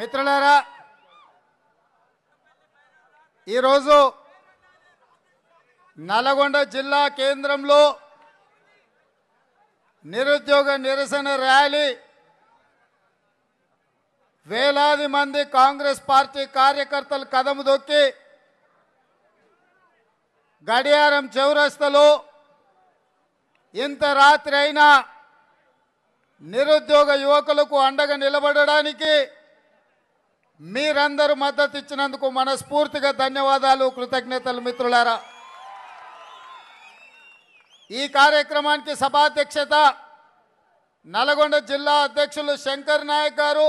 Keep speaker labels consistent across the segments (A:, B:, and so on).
A: మిత్రులారా ఈరోజు నల్గొండ జిల్లా కేంద్రంలో నిరుద్యోగ నిరసన ర్యాలీ వేలాది మంది కాంగ్రెస్ పార్టీ కార్యకర్తలు కదము దొక్కి గడియారం చౌరస్తలు ఇంత రాత్రి అయినా నిరుద్యోగ యువకులకు అండగా నిలబడడానికి మీరందరూ మద్దతు ఇచ్చినందుకు మనస్ఫూర్తిగా ధన్యవాదాలు కృతజ్ఞతలు మిత్రులారా ఈ కార్యక్రమానికి సభాధ్యక్షత నల్గొండ జిల్లా అధ్యక్షులు శంకర్ నాయక్ గారు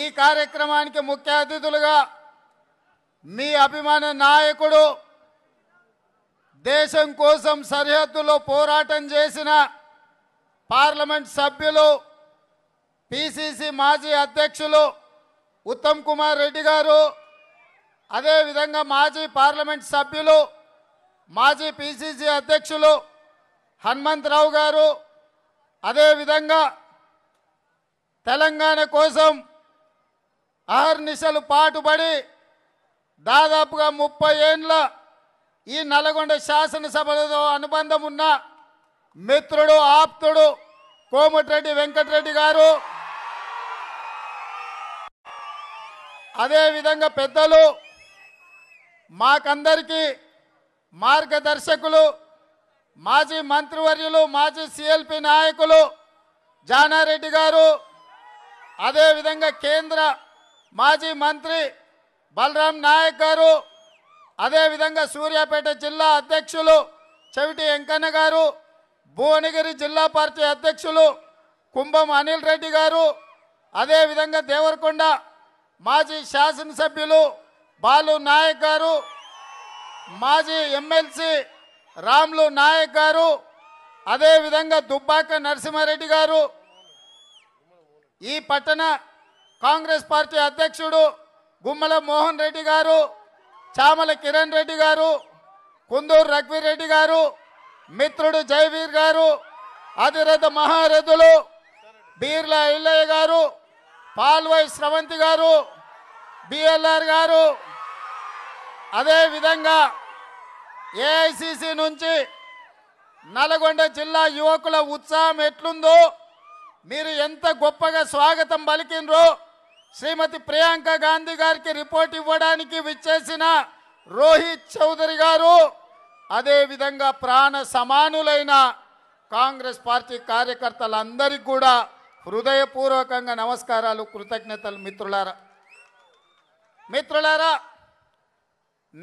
A: ఈ కార్యక్రమానికి ముఖ్య అతిథులుగా మీ అభిమాన నాయకుడు దేశం కోసం సరిహద్దులో పోరాటం చేసిన పార్లమెంట్ సభ్యులు పిసిసి మాజీ అధ్యక్షులు ఉత్తమ్ కుమార్ రెడ్డి గారు అదేవిధంగా మాజీ పార్లమెంట్ సభ్యులు మాజీ పిసిసి అధ్యక్షులు హనుమంతరావు గారు అదేవిధంగా తెలంగాణ కోసం ఆహర్నిశలు పాటుపడి దాదాపుగా ముప్పై ఏండ్ల ఈ నల్గొండ శాసనసభలతో అనుబంధం ఉన్న మిత్రుడు ఆప్తుడు కోమటిరెడ్డి వెంకటరెడ్డి గారు అదేవిధంగా పెద్దలు మాకందరికీ మార్గదర్శకులు మాజీ మంత్రివర్యులు మాజీ సిఎల్పి నాయకులు జానారెడ్డి గారు అదేవిధంగా కేంద్ర మాజీ మంత్రి బలరాం నాయక్ గారు అదేవిధంగా సూర్యాపేట జిల్లా అధ్యక్షులు చెవిటి వెంకన్న గారు భువనగిరి జిల్లా పార్టీ అధ్యక్షులు కుంభం అనిల్ రెడ్డి గారు అదేవిధంగా దేవరకొండ మాజీ శాసనసభ్యులు బాలు నాయక్ గారు మాజీ ఎమ్మెల్సీ రామ్లు నాయక్ గారు అదేవిధంగా దుబ్బాక నరసింహారెడ్డి గారు ఈ పట్టణ కాంగ్రెస్ పార్టీ అధ్యక్షుడు గుమ్మల మోహన్ రెడ్డి గారు చామల కిరణ్ రెడ్డి గారు కుందూరు రఘువీరెడ్డి గారు మిత్రుడు జయవీర్ గారు అధిరథ మహారథులు బీర్ల ఇల్లయ్య గారు పాల్వై స్రవంతి గారు బిఎల్ఆర్ గారు అదేవిధంగా ఏఐసిసి నుంచి నల్గొండ జిల్లా యువకుల ఉత్సాహం ఎట్లుందో మీరు ఎంత గొప్పగా స్వాగతం పలికినరో శ్రీమతి ప్రియాంక గాంధీ గారికి రిపోర్ట్ ఇవ్వడానికి విచ్చేసిన రోహిత్ చౌదరి గారు అదేవిధంగా ప్రాణ సమానులైన కాంగ్రెస్ పార్టీ కార్యకర్తలందరికీ కూడా హృదయపూర్వకంగా నమస్కారాలు కృతజ్ఞతలు మిత్రులారా మిత్రులారా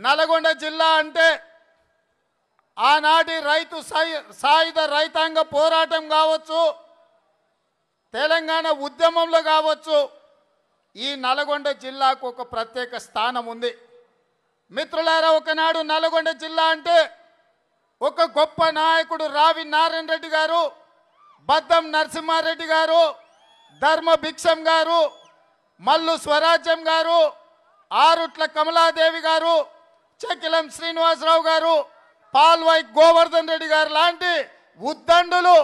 A: నల్గొండ జిల్లా అంటే ఆనాటి రైతు సాయుధ రైతాంగ పోరాటం కావచ్చు తెలంగాణ ఉద్యమంలో కావచ్చు ఈ నల్గొండ జిల్లాకు ఒక ప్రత్యేక స్థానం ఉంది మిత్రులారా ఒకనాడు నల్గొండ జిల్లా అంటే ఒక గొప్ప నాయకుడు రావి నారాయణ రెడ్డి గారు బద్దం నరసింహారెడ్డి గారు ధర్మ భిక్షం గారు మల్లు స్వరాజ్యం గారు ఆరుట్ల కమలాదేవి గారు చకిలం శ్రీనివాసరావు గారు పాల్వాయి గోవర్ధన్ రెడ్డి గారు లాంటి ఉద్దండులు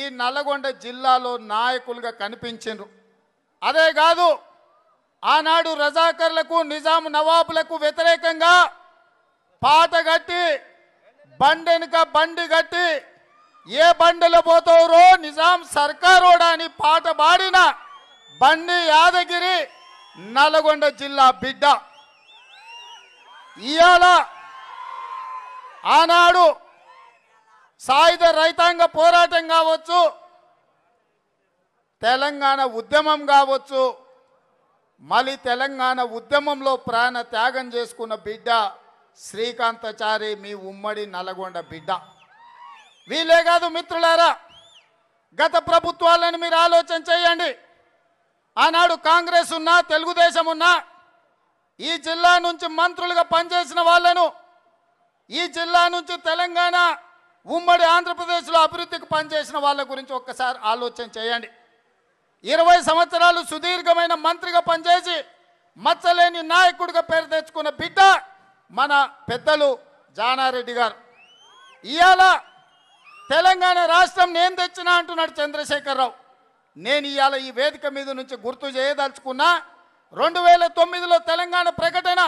A: ఈ నల్లగొండ జిల్లాలో నాయకులుగా కనిపించారు అదే కాదు ఆనాడు రజాకర్లకు నిజాం నవాబులకు వ్యతిరేకంగా పాట కట్టి బండెనుక బండి కట్టి ఏ బండిలో పోతావురో నిజాం సర్కారోడా అని పాట పాడిన బండి యాదగిరి నల్గొండ జిల్లా బిడ్డ ఇవాళ ఆనాడు సాయుధ రైతాంగ పోరాటం కావచ్చు తెలంగాణ ఉద్యమం కావచ్చు మళ్ళీ తెలంగాణ ఉద్యమంలో ప్రాణ త్యాగం చేసుకున్న బిడ్డ శ్రీకాంతచారి మీ ఉమ్మడి నల్గొండ బిడ్డ వీలే కాదు మిత్రులారా గత ప్రభుత్వాలను మీరు ఆలోచన చేయండి ఆనాడు కాంగ్రెస్ ఉన్నా తెలుగుదేశం ఉన్నా ఈ జిల్లా నుంచి మంత్రులుగా పనిచేసిన వాళ్ళను ఈ జిల్లా నుంచి తెలంగాణ ఉమ్మడి ఆంధ్రప్రదేశ్లో అభివృద్ధికి పనిచేసిన వాళ్ళ గురించి ఒక్కసారి ఆలోచన చేయండి ఇరవై సంవత్సరాలు సుదీర్ఘమైన మంత్రిగా పనిచేసి మచ్చలేని నాయకుడిగా పేరు తెచ్చుకున్న బిడ్డ మన పెద్దలు జానారెడ్డి గారు ఇవాళ తెలంగాణ రాష్ట్రం నేను తెచ్చినా అంటున్నాడు చంద్రశేఖరరావు నేను ఇవాళ ఈ వేదిక మీద నుంచి గుర్తు చేయదలుచుకున్నా రెండు వేల తొమ్మిదిలో తెలంగాణ ప్రకటన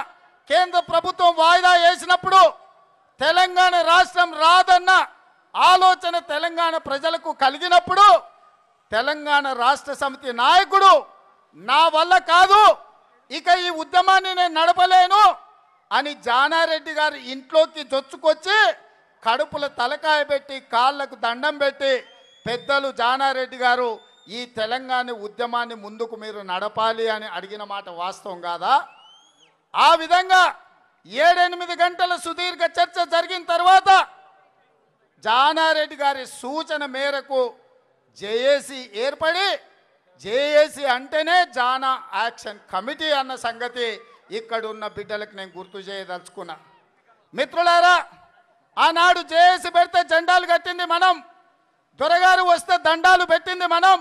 A: కేంద్ర ప్రభుత్వం వాయిదా వేసినప్పుడు తెలంగాణ రాష్ట్రం రాదన్న ఆలోచన తెలంగాణ ప్రజలకు కలిగినప్పుడు తెలంగాణ రాష్ట్ర సమితి నాయకుడు నా వల్ల కాదు ఇక ఈ ఉద్యమాన్ని నేను నడపలేను అని జానారెడ్డి గారి ఇంట్లోకి జొచ్చుకొచ్చి కడుపుల తలకాయ పెట్టి కాళ్లకు దండం పెట్టి పెద్దలు జానారెడ్డి గారు ఈ తెలంగాణ ఉద్యమాన్ని ముందుకు మీరు నడపాలి అని అడిగిన మాట వాస్తవం కాదా ఆ విధంగా ఏడెనిమిది గంటల సుదీర్ఘ చర్చ జరిగిన తర్వాత జానారెడ్డి గారి సూచన మేరకు జేఏసీ ఏర్పడి జేఏసీ అంటేనే జానా యాక్షన్ కమిటీ అన్న సంగతి ఇక్కడున్న బిడ్డలకు నేను గుర్తు చేయదలుచుకున్నా మిత్రులారా ఆనాడు జేఏసీ పెడితే జెండాలు కట్టింది మనం దొరగారు వస్తే దండాలు పెట్టింది మనం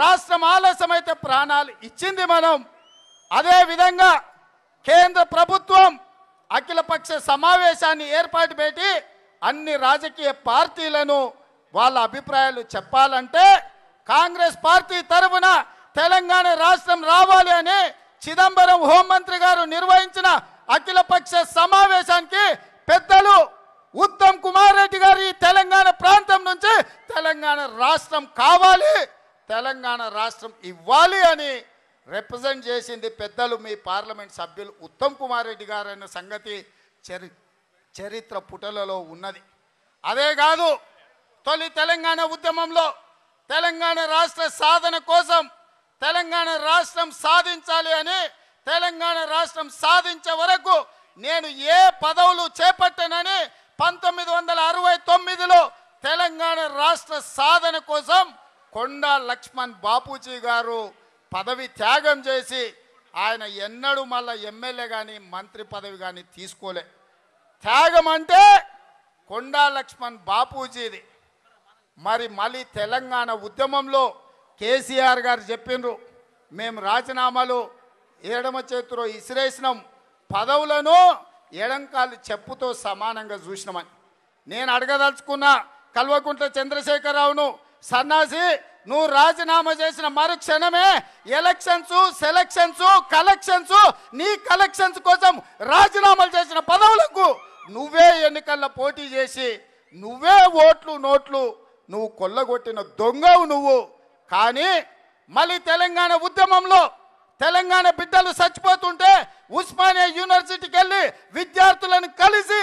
A: రాష్ట్రం ఆలస్యమైతే ప్రాణాలు ఇచ్చింది మనం అదే విధంగా కేంద్ర ప్రభుత్వం అఖిలపక్ష సమావేశాన్ని ఏర్పాటు పెట్టి అన్ని రాజకీయ పార్టీలను వాళ్ళ అభిప్రాయాలు చెప్పాలంటే కాంగ్రెస్ పార్టీ తరఫున తెలంగాణ రాష్ట్రం రావాలి అని చిదంబరం హోంమంత్రి గారు నిర్వహించిన అఖిలపక్ష సమావేశానికి పెద్దలు ఉత్తమ్ కుమార్ రెడ్డి గారి తెలంగాణ ప్రాంతం నుంచి తెలంగాణ రాష్ట్రం కావాలి తెలంగాణ రాష్ట్రం ఇవ్వాలి అని రిప్రజెంట్ చేసింది పెద్దలు మీ పార్లమెంట్ సభ్యులు ఉత్తమ్ కుమార్ రెడ్డి గారు అన్న సంగతి చరి చరిత్ర పుటలలో ఉన్నది అదే కాదు తొలి తెలంగాణ ఉద్యమంలో తెలంగాణ రాష్ట్ర సాధన కోసం తెలంగాణ రాష్ట్రం సాధించాలి అని తెలంగాణ రాష్ట్రం సాధించే వరకు నేను ఏ పదవులు చేపట్టనని పంతొమ్మిది వందల అరవై తొమ్మిదిలో తెలంగాణ రాష్ట్ర సాధన కోసం కొండా లక్ష్మణ్ బాపూజీ గారు పదవి త్యాగం చేసి ఆయన ఎన్నడూ మళ్ళీ ఎమ్మెల్యే కానీ మంత్రి పదవి కానీ తీసుకోలే త్యాగం అంటే కొండా లక్ష్మణ్ బాపూజీది మరి మళ్ళీ తెలంగాణ ఉద్యమంలో కేసీఆర్ గారు చెప్పిండ్రు మేము రాజీనామాలు ఏడమ చేతిలో ఇసిరేసినాం పదవులను ఎడంకాలు చెప్పుతో సమానంగా చూసినామని నేను అడగదలుచుకున్నా కల్వకుంట్ల చంద్రశేఖరరావును సన్నాసి నువ్వు రాజీనామా చేసిన మరుక్షణమే ఎలక్షన్స్ సెలక్షన్స్ కలెక్షన్స్ నీ కలెక్షన్స్ కోసం రాజీనామాలు చేసిన పదవులకు నువ్వే ఎన్నికల్లో పోటీ చేసి నువ్వే ఓట్లు నోట్లు నువ్వు కొల్లగొట్టిన దొంగవు నువ్వు కానీ మళ్ళీ తెలంగాణ ఉద్యమంలో తెలంగాణ బిడ్డలు చచ్చిపోతుంటే ఉస్మానియా యూనివర్సిటీకి వెళ్ళి విద్యార్థులను కలిసి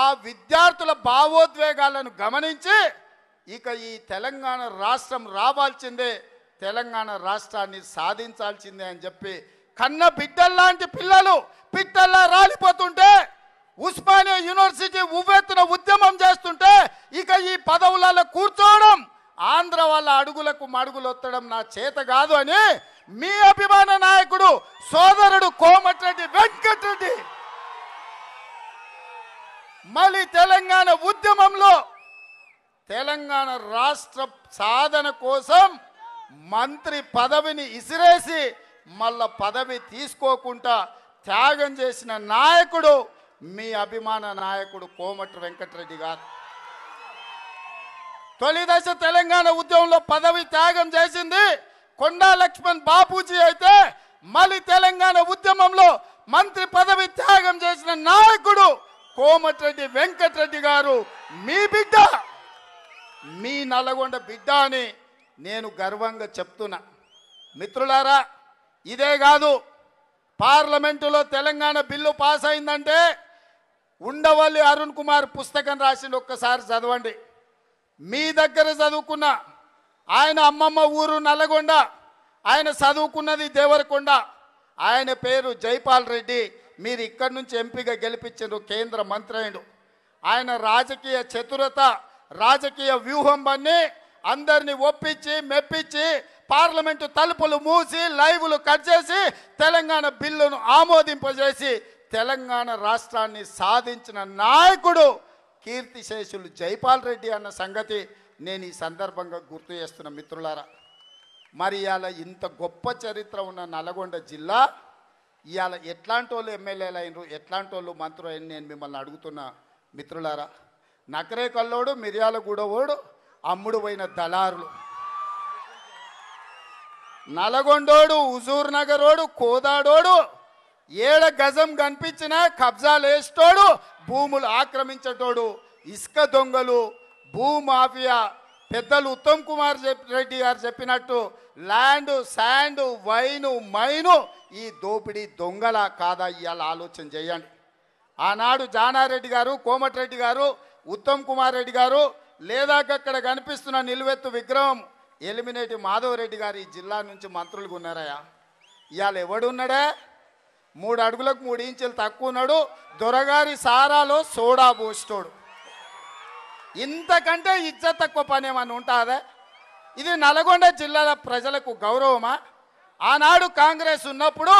A: ఆ విద్యార్థుల భావోద్వేగాలను గమనించి ఇక ఈ తెలంగాణ రాష్ట్రం రావాల్సిందే తెలంగాణ రాష్ట్రాన్ని సాధించాల్సిందే అని చెప్పి కన్న బిడ్డల్లాంటి పిల్లలు పిట్టల్లా రాలిపోతుంటే ఉస్మానియా యూనివర్సిటీ ఉవ్వెత్తున ఉద్యమం చేస్తుంటే ఇక ఈ పదవులలో కూర్చోవడం ఆంధ్ర వాళ్ళ అడుగులకు మడుగులు ఒత్తడం నా చేత కాదు అని మీ అభిమాన నాయకుడు సోదరుడు కోమటిరెడ్డి వెంకటరెడ్డి మళ్ళీ తెలంగాణ ఉద్యమంలో తెలంగాణ రాష్ట్ర సాధన కోసం మంత్రి పదవిని ఇసిరేసి మళ్ళ పదవి తీసుకోకుండా త్యాగం చేసిన నాయకుడు మీ అభిమాన నాయకుడు కోమటి వెంకటరెడ్డి గారు తొలిదశ తెలంగాణ ఉద్యమంలో పదవి త్యాగం చేసింది కొండా లక్ష్మణ్ బాపూజీ అయితే మళ్ళీ తెలంగాణ ఉద్యమంలో మంత్రి పదవి త్యాగం చేసిన నాయకుడు కోమటిరెడ్డి వెంకటరెడ్డి గారు మీ బిడ్డ మీ నల్లగొండ బిడ్డ అని నేను గర్వంగా చెప్తున్నా మిత్రులారా ఇదే కాదు పార్లమెంటులో తెలంగాణ బిల్లు పాస్ అయిందంటే ఉండవల్లి అరుణ్ కుమార్ పుస్తకం రాసింది ఒక్కసారి చదవండి మీ దగ్గర చదువుకున్న ఆయన అమ్మమ్మ ఊరు నల్లగొండ ఆయన చదువుకున్నది దేవరకొండ ఆయన పేరు జైపాల్ రెడ్డి మీరు ఇక్కడి నుంచి ఎంపీగా గెలిపించారు కేంద్ర మంత్రి ఆయన రాజకీయ చతురత రాజకీయ వ్యూహం బన్నీ అందరినీ ఒప్పించి మెప్పించి పార్లమెంటు తలుపులు మూసి లైవ్లు కట్ చేసి తెలంగాణ బిల్లును ఆమోదింపజేసి తెలంగాణ రాష్ట్రాన్ని సాధించిన నాయకుడు కీర్తిశేషులు జైపాల్ రెడ్డి అన్న సంగతి నేను ఈ సందర్భంగా గుర్తు చేస్తున్న మిత్రులారా మరి ఇవాళ ఇంత గొప్ప చరిత్ర ఉన్న నల్గొండ జిల్లా ఇవాళ ఎట్లాంటి వాళ్ళు ఎమ్మెల్యేలు అయినరు ఎట్లాంటి వాళ్ళు మంత్రులు అయిన నేను మిమ్మల్ని అడుగుతున్న మిత్రులారా మిరియాల మిర్యాలగూడవోడు అమ్ముడు పోయిన దళారులు నల్గొండోడు హుజూర్ నగరోడు కోదాడోడు ఏడ గజం కనిపించినా కబ్జాలేస్తోడు భూములు ఆక్రమించటోడు ఇసుక దొంగలు భూమాఫియా పెద్దలు ఉత్తమ్ కుమార్ రెడ్డి గారు చెప్పినట్టు ల్యాండ్ శాండ్ వైను మైను ఈ దోపిడీ దొంగల కాదా ఇవాళ ఆలోచన చేయండి ఆనాడు జానారెడ్డి గారు కోమటిరెడ్డి గారు ఉత్తమ్ కుమార్ రెడ్డి గారు లేదా అక్కడ కనిపిస్తున్న నిలువెత్తు విగ్రహం ఎలిమినేటి మాధవరెడ్డి గారు ఈ జిల్లా నుంచి మంత్రులుగా ఉన్నారయ్యా ఇవాళ ఎవడున్నాడే మూడు అడుగులకు మూడు ఇంచులు తక్కువ ఉన్నాడు దొరగారి సారాలో సోడా పోస్తాడు ఇంతకంటే ఇజ్జత్ తక్కువ పని ఏమన్నా ఉంటుందా ఇది నల్గొండ జిల్లాల ప్రజలకు గౌరవమా ఆనాడు కాంగ్రెస్ ఉన్నప్పుడు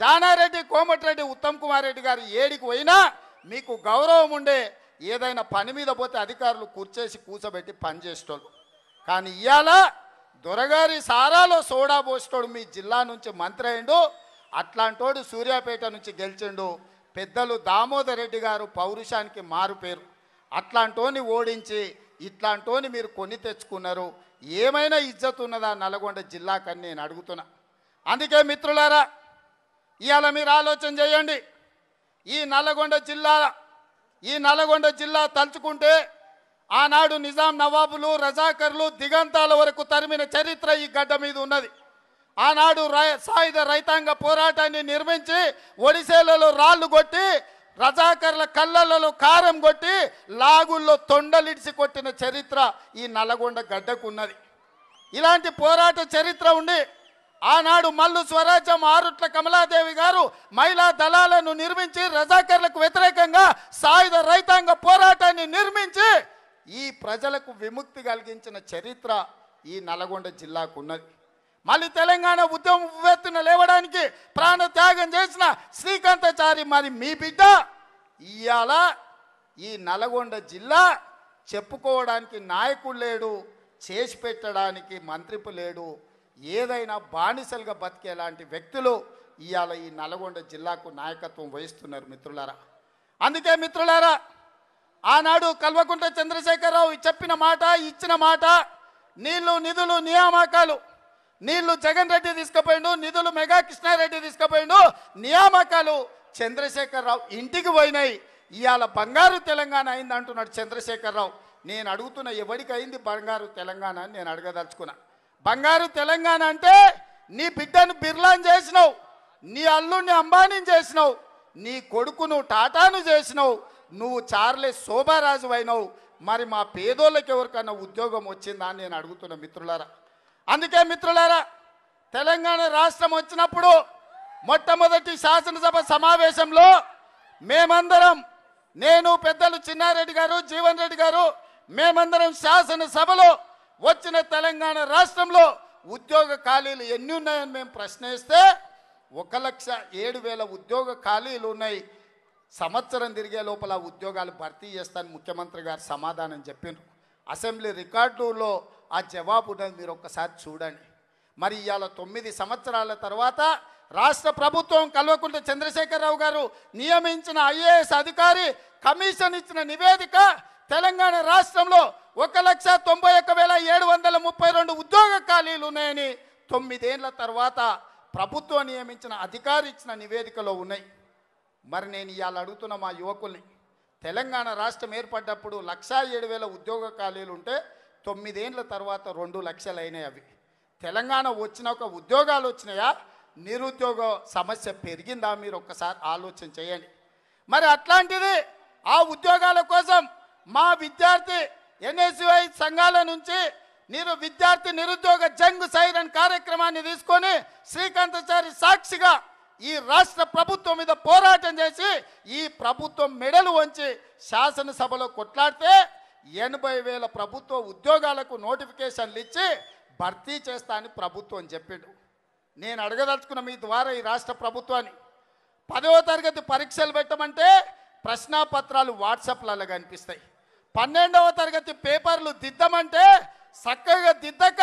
A: జానారెడ్డి కోమటిరెడ్డి ఉత్తమ్ కుమార్ రెడ్డి గారు ఏడికి పోయినా మీకు గౌరవం ఉండే ఏదైనా పని మీద పోతే అధికారులు కూర్చేసి కూర్చోబెట్టి పని కానీ ఇవాళ దొరగారి సారాలో సోడా పోస్తాడు మీ జిల్లా నుంచి మంత్రి అయిండు అట్లాంటోడు సూర్యాపేట నుంచి గెలిచిండు పెద్దలు దామోదర్ రెడ్డి గారు పౌరుషానికి మారుపేరు అట్లాంటోని ఓడించి ఇట్లాంటోని మీరు కొని తెచ్చుకున్నారు ఏమైనా ఇజ్జత్ ఉన్నదా నల్గొండ జిల్లాకని నేను అడుగుతున్నా అందుకే మిత్రులారా ఇవాళ మీరు ఆలోచన చేయండి ఈ నల్గొండ జిల్లా ఈ నల్గొండ జిల్లా తలుచుకుంటే ఆనాడు నిజాం నవాబులు రజాకర్లు దిగంతాల వరకు తరిమిన చరిత్ర ఈ గడ్డ మీద ఉన్నది ఆనాడు రై సాయుధ రైతాంగ పోరాటాన్ని నిర్మించి ఒడిసేలలో రాళ్ళు కొట్టి రజాకర్ల కళ్ళలలో కారం కొట్టి లాగుల్లో తొండలిడిసి కొట్టిన చరిత్ర ఈ నల్లగొండ గడ్డకున్నది ఇలాంటి పోరాట చరిత్ర ఉండి ఆనాడు మల్లు స్వరాజ్యం ఆరుట్ల కమలాదేవి గారు మహిళా దళాలను నిర్మించి రజాకర్లకు వ్యతిరేకంగా సాయుధ రైతాంగ పోరాటాన్ని నిర్మించి ఈ ప్రజలకు విముక్తి కలిగించిన చరిత్ర ఈ నల్లగొండ జిల్లాకు ఉన్నది మళ్ళీ తెలంగాణ ఉద్యమం ఎత్తున లేవడానికి ప్రాణ త్యాగం చేసిన శ్రీకాంతాచారి మరి మీ బిడ్డ ఇవాళ ఈ నల్గొండ జిల్లా చెప్పుకోవడానికి నాయకుడు లేడు చేసి పెట్టడానికి మంత్రిపు లేడు ఏదైనా బానిసలుగా బతికేలాంటి వ్యక్తులు ఇవాళ ఈ నల్గొండ జిల్లాకు నాయకత్వం వహిస్తున్నారు మిత్రులారా అందుకే మిత్రులారా ఆనాడు కల్వకుంట చంద్రశేఖరరావు చెప్పిన మాట ఇచ్చిన మాట నీళ్లు నిధులు నియామకాలు నీళ్లు జగన్ రెడ్డి తీసుకుపోయిండు నిధులు మెగా కృష్ణారెడ్డి తీసుకుపోయిండు నియామకాలు చంద్రశేఖరరావు ఇంటికి పోయినాయి ఇవాళ బంగారు తెలంగాణ అయింది అంటున్నాడు చంద్రశేఖరరావు నేను అడుగుతున్న ఎవరికి అయింది బంగారు తెలంగాణ అని నేను అడగదలుచుకున్నా బంగారు తెలంగాణ అంటే నీ బిడ్డను బిర్లాన్ చేసినావు నీ అల్లుడిని అంబానీని చేసినావు నీ కొడుకును టాటాను చేసినావు నువ్వు చార్లే శోభారాజు అయినావు మరి మా పేదోళ్ళకి ఎవరికైనా ఉద్యోగం వచ్చిందా అని నేను అడుగుతున్న మిత్రులారా అందుకే మిత్రులారా తెలంగాణ రాష్ట్రం వచ్చినప్పుడు మొట్టమొదటి శాసనసభ సమావేశంలో మేమందరం నేను పెద్దలు చిన్నారెడ్డి గారు జీవన్ రెడ్డి గారు మేమందరం శాసనసభలో వచ్చిన తెలంగాణ రాష్ట్రంలో ఉద్యోగ ఖాళీలు ఎన్ని ఉన్నాయని మేము ప్రశ్నిస్తే ఒక లక్ష ఏడు వేల ఉద్యోగ ఖాళీలు ఉన్నాయి సంవత్సరం తిరిగే లోపల ఉద్యోగాలు భర్తీ చేస్తాను ముఖ్యమంత్రి గారు సమాధానం చెప్పిండ్రు అసెంబ్లీ రికార్డులో ఆ జవాబు ఉన్నది మీరు ఒక్కసారి చూడండి మరి ఇవాళ తొమ్మిది సంవత్సరాల తర్వాత రాష్ట్ర ప్రభుత్వం కల్వకుంట్ల చంద్రశేఖరరావు గారు నియమించిన ఐఏఎస్ అధికారి కమిషన్ ఇచ్చిన నివేదిక తెలంగాణ రాష్ట్రంలో ఒక లక్ష తొంభై ఒక్క వేల ఏడు వందల ముప్పై రెండు ఉద్యోగ ఖాళీలు ఉన్నాయని తొమ్మిదేళ్ల తర్వాత ప్రభుత్వం నియమించిన అధికారి ఇచ్చిన నివేదికలో ఉన్నాయి మరి నేను ఇవాళ అడుగుతున్న మా యువకుల్ని తెలంగాణ రాష్ట్రం ఏర్పడ్డప్పుడు లక్షా ఏడు వేల ఉద్యోగ ఖాళీలు ఉంటే తొమ్మిదేండ్ల తర్వాత రెండు అయినాయి అవి తెలంగాణ వచ్చిన ఒక ఉద్యోగాలు వచ్చినాయా నిరుద్యోగ సమస్య పెరిగిందా మీరు ఒక్కసారి ఆలోచన చేయండి మరి అట్లాంటిది ఆ ఉద్యోగాల కోసం మా విద్యార్థి ఎన్ఎస్యుఐ సంఘాల నుంచి మీరు విద్యార్థి నిరుద్యోగ జంగ్ సైరన్ కార్యక్రమాన్ని తీసుకొని శ్రీకాంతాచారి సాక్షిగా ఈ రాష్ట్ర ప్రభుత్వం మీద పోరాటం చేసి ఈ ప్రభుత్వం మెడలు వంచి శాసనసభలో కొట్లాడితే ఎనభై వేల ప్రభుత్వ ఉద్యోగాలకు నోటిఫికేషన్లు ఇచ్చి భర్తీ చేస్తా అని ప్రభుత్వం చెప్పిండు నేను అడగదలుచుకున్న మీ ద్వారా ఈ రాష్ట్ర ప్రభుత్వాన్ని పదవ తరగతి పరీక్షలు పెట్టమంటే ప్రశ్నాపత్రాలు వాట్సాప్లలో కనిపిస్తాయి పన్నెండవ తరగతి పేపర్లు దిద్దమంటే చక్కగా దిద్దక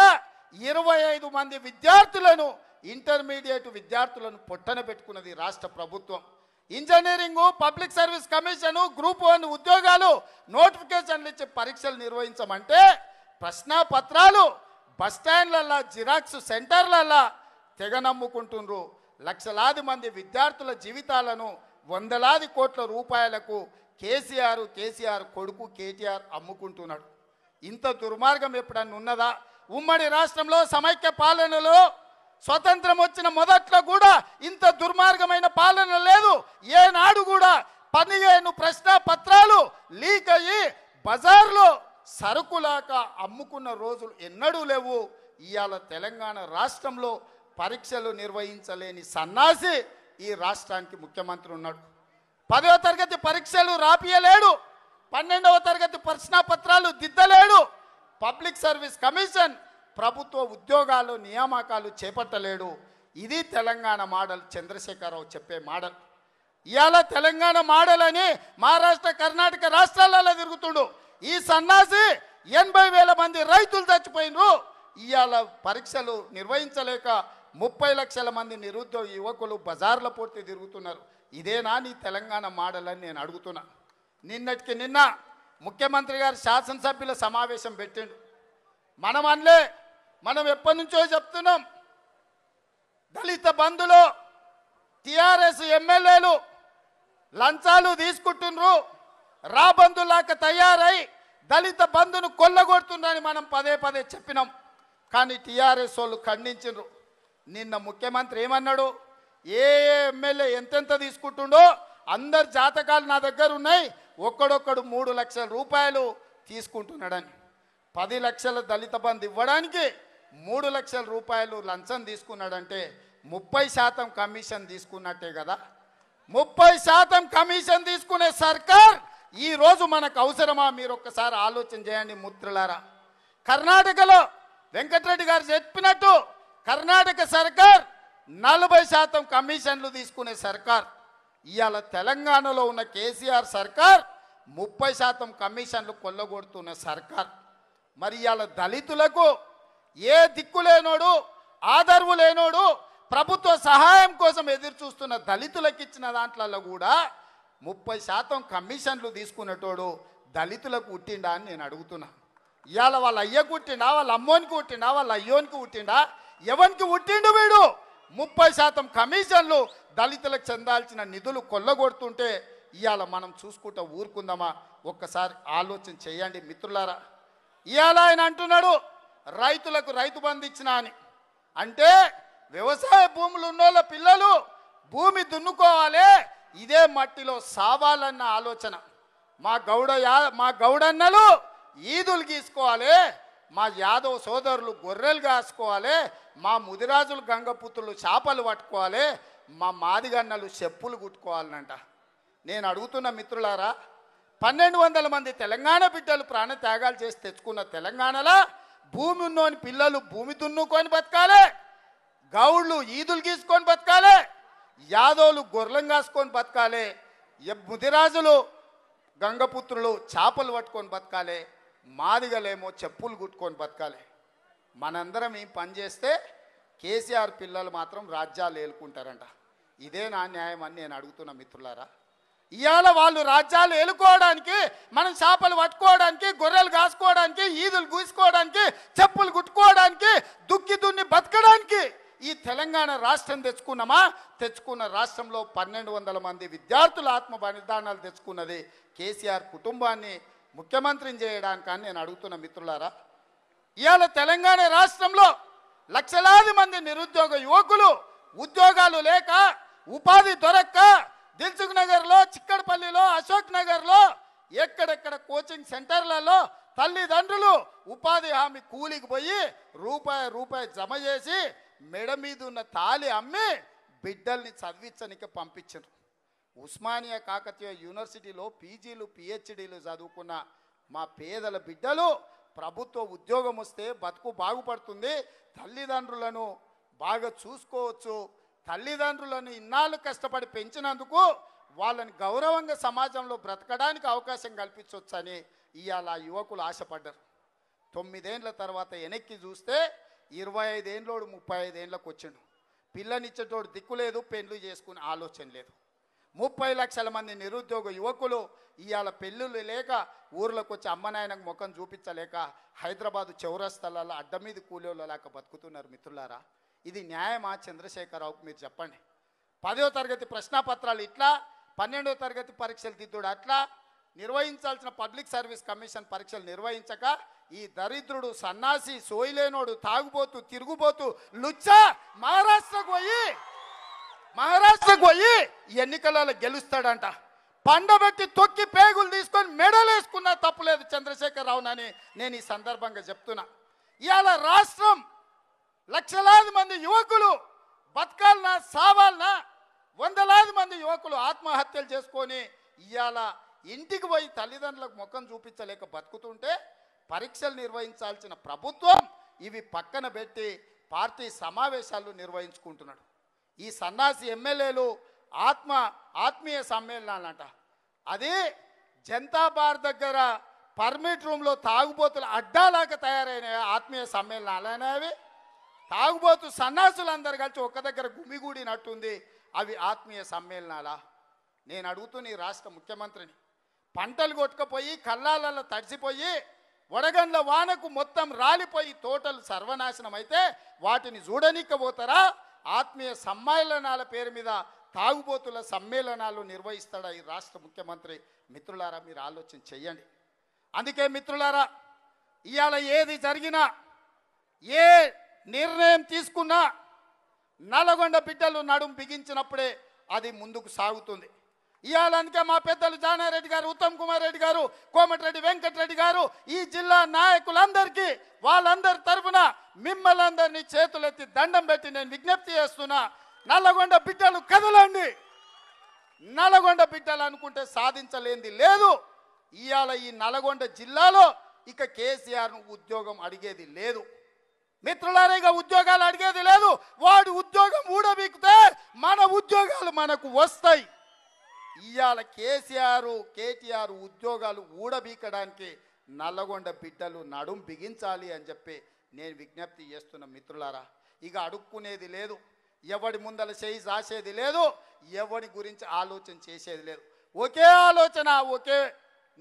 A: ఇరవై ఐదు మంది విద్యార్థులను ఇంటర్మీడియట్ విద్యార్థులను పొట్టన పెట్టుకున్నది రాష్ట్ర ప్రభుత్వం engineering public service commission group one ఉద్యోగాలు నోటిఫికేషన్లు ఇచ్చి పరీక్షలు నిర్వహించమంటే ప్రశ్నాపత్రాలు బస్టాండ్లల్లా జిరాక్స్ సెంటర్లల్లా తెగ నమ్ముకుంటుండ్రు లక్షలాది మంది విద్యార్థుల జీవితాలను వందలాది కోట్ల రూపాయలకు కేసీఆర్ కేసీఆర్ కొడుకు కేటీఆర్ అమ్ముకుంటున్నాడు ఇంత దుర్మార్గం ఎప్పుడన్నా ఉన్నదా ఉమ్మడి రాష్ట్రంలో సమైక్య పాలనలో స్వతంత్రం వచ్చిన మొదట్లో కూడా ఇంత దుర్మార్గమైన పాలన లేదు ఏనాడు కూడా పదిహేను ప్రశ్న పత్రాలు లీక్ అయ్యి బజార్లో సరుకులాక అమ్ముకున్న రోజులు ఎన్నడూ లేవు ఇవాళ తెలంగాణ రాష్ట్రంలో పరీక్షలు నిర్వహించలేని సన్నాసి ఈ రాష్ట్రానికి ముఖ్యమంత్రి ఉన్నాడు పదవ తరగతి పరీక్షలు రాపియలేడు పన్నెండవ తరగతి ప్రశ్న పత్రాలు దిద్దలేడు పబ్లిక్ సర్వీస్ కమిషన్ ప్రభుత్వ ఉద్యోగాలు నియామకాలు చేపట్టలేడు ఇది తెలంగాణ మోడల్ చంద్రశేఖరరావు చెప్పే మోడల్ ఇవాళ తెలంగాణ మోడల్ అని మహారాష్ట్ర కర్ణాటక రాష్ట్రాలలో తిరుగుతుడు ఈ సన్నాసి ఎనభై వేల మంది రైతులు చచ్చిపోయినరు ఇవాళ పరీక్షలు నిర్వహించలేక ముప్పై లక్షల మంది నిరుద్యోగ యువకులు బజార్ల పూర్తి తిరుగుతున్నారు ఇదేనా నీ తెలంగాణ మోడల్ అని నేను అడుగుతున్నా నిన్నటికి నిన్న ముఖ్యమంత్రి గారు శాసనసభ్యుల సమావేశం పెట్టిండు మనం అనలే మనం ఎప్పటి నుంచో చెప్తున్నాం దళిత బంధులో టిఆర్ఎస్ ఎమ్మెల్యేలు లంచాలు తీసుకుంటున్నారు రాబందులాక తయారై దళిత బంధును కొల్లగొడుతున్నారని మనం పదే పదే చెప్పినాం కానీ టీఆర్ఎస్ వాళ్ళు ఖండించు నిన్న ముఖ్యమంత్రి ఏమన్నాడు ఏ ఎమ్మెల్యే ఎంతెంత తీసుకుంటుండో అందరి జాతకాలు నా దగ్గర ఉన్నాయి ఒక్కడొక్కడు మూడు లక్షల రూపాయలు తీసుకుంటున్నాడని పది లక్షల దళిత బంధు ఇవ్వడానికి మూడు లక్షల రూపాయలు లంచం తీసుకున్నాడంటే ముప్పై శాతం కమిషన్ తీసుకున్నట్టే కదా ముప్పై శాతం కమిషన్ తీసుకునే సర్కార్ ఈరోజు మనకు అవసరమా మీరు ఒక్కసారి ఆలోచన చేయండి ముత్రులారా కర్ణాటకలో వెంకటరెడ్డి గారు చెప్పినట్టు కర్ణాటక సర్కార్ నలభై శాతం కమిషన్లు తీసుకునే సర్కార్ ఇవాళ తెలంగాణలో ఉన్న కేసీఆర్ సర్కార్ ముప్పై శాతం కమిషన్లు కొల్లగొడుతున్న సర్కార్ మరి ఇవాళ దళితులకు ఏ దిక్కు లేనోడు ఆదరువు లేనోడు ప్రభుత్వ సహాయం కోసం ఎదురు చూస్తున్న దళితులకు ఇచ్చిన దాంట్లలో కూడా ముప్పై శాతం కమిషన్లు తీసుకునేటోడు దళితులకు పుట్టిండా అని నేను అడుగుతున్నా ఇవాళ వాళ్ళ అయ్యకు పుట్టిండా వాళ్ళ అమ్మోనికి పుట్టిండా వాళ్ళ అయ్యోనికి పుట్టిండా ఎవరికి పుట్టిండు వీడు ముప్పై శాతం కమిషన్లు దళితులకు చెందాల్సిన నిధులు కొల్లగొడుతుంటే ఇవాళ మనం చూసుకుంటా ఊరుకుందామా ఒక్కసారి ఆలోచన చేయండి మిత్రులారా ఇవాళ ఆయన అంటున్నాడు రైతులకు రైతు బంధు ఇచ్చిన అని అంటే వ్యవసాయ భూములు ఉన్నోళ్ళ పిల్లలు భూమి దున్నుకోవాలి ఇదే మట్టిలో సావాలన్న ఆలోచన మా గౌడ యా మా గౌడన్నలు ఈదులు గీసుకోవాలి మా యాదవ్ సోదరులు గొర్రెలు కాసుకోవాలి మా ముదిరాజులు గంగపుత్రులు చేపలు పట్టుకోవాలి మా మాదిగన్నలు చెప్పులు కుట్టుకోవాలనంట నేను అడుగుతున్న మిత్రులారా పన్నెండు వందల మంది తెలంగాణ బిడ్డలు ప్రాణ త్యాగాలు చేసి తెచ్చుకున్న తెలంగాణలో భూమి ఉన్నోని పిల్లలు భూమి దున్నుకొని బతకాలే గౌళ్ళు ఈదులు గీసుకొని బతకాలే యాదవులు గొర్రెలం కాసుకొని బతకాలే ముదిరాజులు గంగపుత్రులు చేపలు పట్టుకొని బతకాలే మాదిగలేమో చెప్పులు కుట్టుకొని బతకాలి మనందరం ఏం పని చేస్తే కేసీఆర్ పిల్లలు మాత్రం రాజ్యాలు ఏలుకుంటారంట ఇదే నా న్యాయం అని నేను అడుగుతున్న మిత్రులారా ఇవాళ వాళ్ళు రాజ్యాలు ఎలుకోవడానికి మనం చేపలు పట్టుకోవడానికి గొర్రెలు కాసుకోవడానికి ఈదులు గూసుకోవడానికి చెప్పులు కుట్టుకోవడానికి దుక్కి దున్ని బతకడానికి ఈ తెలంగాణ రాష్ట్రం తెచ్చుకున్నామా తెచ్చుకున్న రాష్ట్రంలో పన్నెండు వందల మంది విద్యార్థుల ఆత్మ బలిదానాలు తెచ్చుకున్నది కేసీఆర్ కుటుంబాన్ని ముఖ్యమంత్రిని చేయడానికని నేను అడుగుతున్న మిత్రులారా ఇవాళ తెలంగాణ రాష్ట్రంలో లక్షలాది మంది నిరుద్యోగ యువకులు ఉద్యోగాలు లేక ఉపాధి దొరక్క దిల్సుఖ్ నగర్లో చిక్కడపల్లిలో అశోక్ నగర్లో ఎక్కడెక్కడ కోచింగ్ సెంటర్లలో తల్లిదండ్రులు ఉపాధి హామీ కూలికి పోయి రూపాయి రూపాయి జమ చేసి మెడ మీద ఉన్న తాలి అమ్మి బిడ్డల్ని చదివించనికి పంపించారు ఉస్మానియా కాకతీయ యూనివర్సిటీలో పీజీలు పిహెచ్డీలు చదువుకున్న మా పేదల బిడ్డలు ప్రభుత్వ ఉద్యోగం వస్తే బతుకు బాగుపడుతుంది తల్లిదండ్రులను బాగా చూసుకోవచ్చు తల్లిదండ్రులను ఇన్నాళ్ళు కష్టపడి పెంచినందుకు వాళ్ళని గౌరవంగా సమాజంలో బ్రతకడానికి అవకాశం కల్పించవచ్చని ఇవాళ యువకులు ఆశపడ్డారు తొమ్మిదేండ్ల తర్వాత వెనక్కి చూస్తే ఇరవై ఐదేండ్లోడు ముప్పై ఐదేండ్లకు వచ్చిండు పిల్లనిచ్చేటోడు దిక్కు లేదు పెళ్ళి చేసుకునే ఆలోచన లేదు ముప్పై లక్షల మంది నిరుద్యోగ యువకులు ఇవాళ పెళ్ళిళ్ళు లేక ఊర్లోకి వచ్చి అమ్మనాయనకు ముఖం చూపించలేక హైదరాబాదు చౌరస్తలలో అడ్డ మీద కూలీళ్ళలాక బతుకుతున్నారు మిత్రులారా ఇది న్యాయమా చంద్రశేఖరరావుకు మీరు చెప్పండి పదో తరగతి పత్రాలు ఇట్లా పన్నెండో తరగతి పరీక్షలు దిద్దుడు అట్లా నిర్వహించాల్సిన పబ్లిక్ సర్వీస్ కమిషన్ పరీక్షలు నిర్వహించక ఈ దరిద్రుడు సన్నాసి సోయిలేనోడు తాగుబోతూ తిరుగుబోతూ లుచ్చా మహారాష్ట్రకు పోయి మహారాష్ట్రకు పోయి ఎన్నికలలో గెలుస్తాడంట పండబెట్టి తొక్కి పేగులు తీసుకొని వేసుకున్నా తప్పులేదు చంద్రశేఖరరావునని నేను ఈ సందర్భంగా చెప్తున్నా ఇవాళ రాష్ట్రం లక్షలాది మంది యువకులు బతకాలనా సావాలనా వందలాది మంది యువకులు ఆత్మహత్యలు చేసుకొని ఇవాళ ఇంటికి పోయి తల్లిదండ్రులకు ముఖం చూపించలేక బతుకుతుంటే పరీక్షలు నిర్వహించాల్సిన ప్రభుత్వం ఇవి పక్కన పెట్టి పార్టీ సమావేశాలు నిర్వహించుకుంటున్నాడు ఈ సన్నాసి ఎమ్మెల్యేలు ఆత్మ ఆత్మీయ సమ్మేళనాలంట అది జనతా బార్ దగ్గర పర్మిట్ రూమ్లో తాగుబోతులు అడ్డాలాగా తయారైన ఆత్మీయ సమ్మేళనాలు అనేవి తాగుబోతు సన్నాసులు అందరు కలిసి ఒక్క దగ్గర గుమిగూడినట్టుంది అవి ఆత్మీయ సమ్మేళనాలా నేను అడుగుతున్న ఈ రాష్ట్ర ముఖ్యమంత్రిని పంటలు కొట్టుకుపోయి కల్లాలలో తడిసిపోయి వడగండ్ల వానకు మొత్తం రాలిపోయి తోటలు సర్వనాశనం అయితే వాటిని చూడనిక్కబోతారా ఆత్మీయ సమ్మేళనాల పేరు మీద తాగుబోతుల సమ్మేళనాలు నిర్వహిస్తాడా ఈ రాష్ట్ర ముఖ్యమంత్రి మిత్రులారా మీరు ఆలోచన చెయ్యండి అందుకే మిత్రులారా ఇవాళ ఏది జరిగినా ఏ నిర్ణయం తీసుకున్న నల్లగొండ బిడ్డలు నడుం బిగించినప్పుడే అది ముందుకు సాగుతుంది ఇవాళ అందుకే మా పెద్దలు జానారెడ్డి గారు ఉత్తమ్ కుమార్ రెడ్డి గారు కోమటిరెడ్డి వెంకటరెడ్డి గారు ఈ జిల్లా నాయకులందరికీ వాళ్ళందరి తరఫున మిమ్మల్ని అందరినీ చేతులెత్తి దండం పెట్టి నేను విజ్ఞప్తి చేస్తున్నా నల్లగొండ బిడ్డలు కదలండి నల్లగొండ బిడ్డలు అనుకుంటే సాధించలేంది లేదు ఇవాళ ఈ నల్గొండ జిల్లాలో ఇక కేసీఆర్ను ఉద్యోగం అడిగేది లేదు మిత్రులారేగా ఉద్యోగాలు అడిగేది లేదు వాడి ఉద్యోగం ఊడబీకితే మన ఉద్యోగాలు మనకు వస్తాయి ఇవాళ కేసీఆర్ కేటీఆర్ ఉద్యోగాలు ఊడబీకడానికి నల్లగొండ బిడ్డలు నడుం బిగించాలి అని చెప్పి నేను విజ్ఞప్తి చేస్తున్న మిత్రులారా ఇక అడుక్కునేది లేదు ఎవడి ముందల చేయి రాసేది లేదు ఎవడి గురించి ఆలోచన చేసేది లేదు ఒకే ఆలోచన ఒకే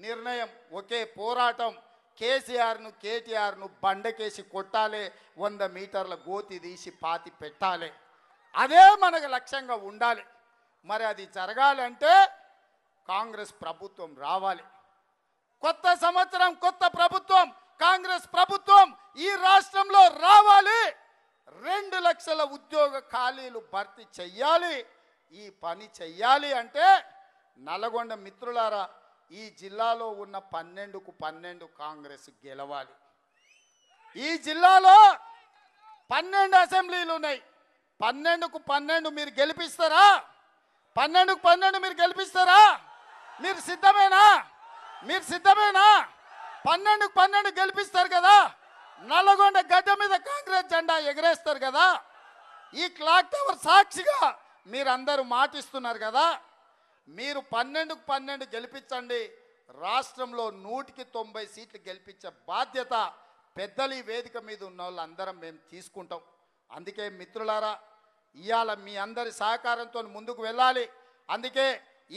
A: నిర్ణయం ఒకే పోరాటం కేసీఆర్ను కేటీఆర్ను బండకేసి కొట్టాలి వంద మీటర్ల గోతి తీసి పాతి పెట్టాలి అదే మనకు లక్ష్యంగా ఉండాలి మరి అది జరగాలంటే కాంగ్రెస్ ప్రభుత్వం రావాలి కొత్త సంవత్సరం కొత్త ప్రభుత్వం కాంగ్రెస్ ప్రభుత్వం ఈ రాష్ట్రంలో రావాలి రెండు లక్షల ఉద్యోగ ఖాళీలు భర్తీ చెయ్యాలి ఈ పని చెయ్యాలి అంటే నల్గొండ మిత్రులారా ఈ జిల్లాలో ఉన్న పన్నెండుకు పన్నెండు కాంగ్రెస్ గెలవాలి ఈ జిల్లాలో పన్నెండు అసెంబ్లీలు ఉన్నాయి పన్నెండుకు పన్నెండు మీరు గెలిపిస్తారా పన్నెండుకు పన్నెండు మీరు గెలిపిస్తారా మీరు సిద్ధమేనా మీరు సిద్ధమేనా పన్నెండుకు పన్నెండు గెలిపిస్తారు కదా నల్లగొండ గడ్డ మీద కాంగ్రెస్ జెండా ఎగరేస్తారు కదా ఈ క్లాక్ టవర్ సాక్షిగా మీరందరూ మాటిస్తున్నారు కదా మీరు పన్నెండుకు పన్నెండు గెలిపించండి రాష్ట్రంలో నూటికి తొంభై సీట్లు గెలిపించే బాధ్యత పెద్దలు ఈ వేదిక మీద ఉన్న వాళ్ళందరం మేము తీసుకుంటాం అందుకే మిత్రులారా ఇవాళ మీ అందరి సహకారంతో ముందుకు వెళ్ళాలి అందుకే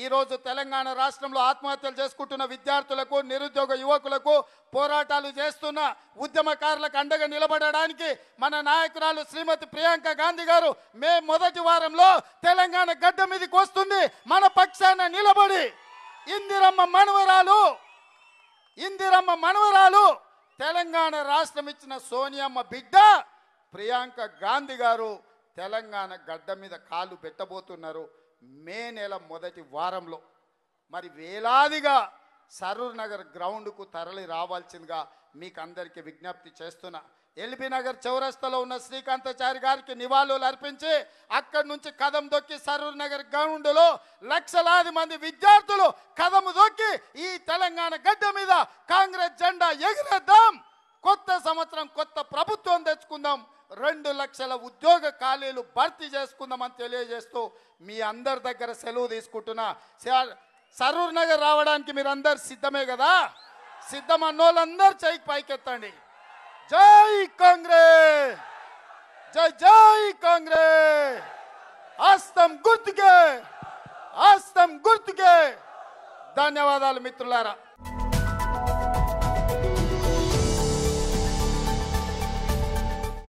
A: ఈరోజు తెలంగాణ రాష్ట్రంలో ఆత్మహత్యలు చేసుకుంటున్న విద్యార్థులకు నిరుద్యోగ యువకులకు పోరాటాలు చేస్తున్న ఉద్యమకారులకు అండగా నిలబడడానికి మన నాయకురాలు శ్రీమతి ప్రియాంక గాంధీ గారు మే మొదటి వారంలో తెలంగాణ గడ్డ మీదకి వస్తుంది మన పక్షాన నిలబడి ఇందిరమ్మ మనవరాలు ఇందిరమ్మ మనవరాలు తెలంగాణ రాష్ట్రం ఇచ్చిన సోనియమ్మ బిడ్డ ప్రియాంక గాంధీ గారు తెలంగాణ గడ్డ మీద కాలు పెట్టబోతున్నారు మే నెల మొదటి వారంలో మరి వేలాదిగా సరూర్ నగర్ గ్రౌండ్కు తరలి రావాల్సిందిగా మీకు అందరికీ విజ్ఞప్తి చేస్తున్నా ఎల్బీ నగర్ చౌరస్తలో ఉన్న శ్రీకాంతాచారి గారికి నివాళులు అర్పించి అక్కడి నుంచి కదం దొక్కి సరూర్ నగర్ గ్రౌండ్లో లక్షలాది మంది విద్యార్థులు కదము దొక్కి ఈ తెలంగాణ గడ్డ మీద కాంగ్రెస్ జెండా ఎగిరేద్దాం కొత్త సంవత్సరం కొత్త ప్రభుత్వం తెచ్చుకుందాం రెండు లక్షల ఉద్యోగ ఖాళీలు భర్తీ చేసుకుందామని తెలియజేస్తూ మీ అందరి దగ్గర సెలవు తీసుకుంటున్నా సరూర్ నగర్ రావడానికి మీరందరు సిద్ధమే కదా సిద్ధం అన్నోళ్ళందరూ చేయి పైకెత్తండి జై కాంగ్రెస్ జై జై కాంగ్రెస్ ఆస్తం గుర్తుకే ఆస్తం గుర్తుకే ధన్యవాదాలు మిత్రులారా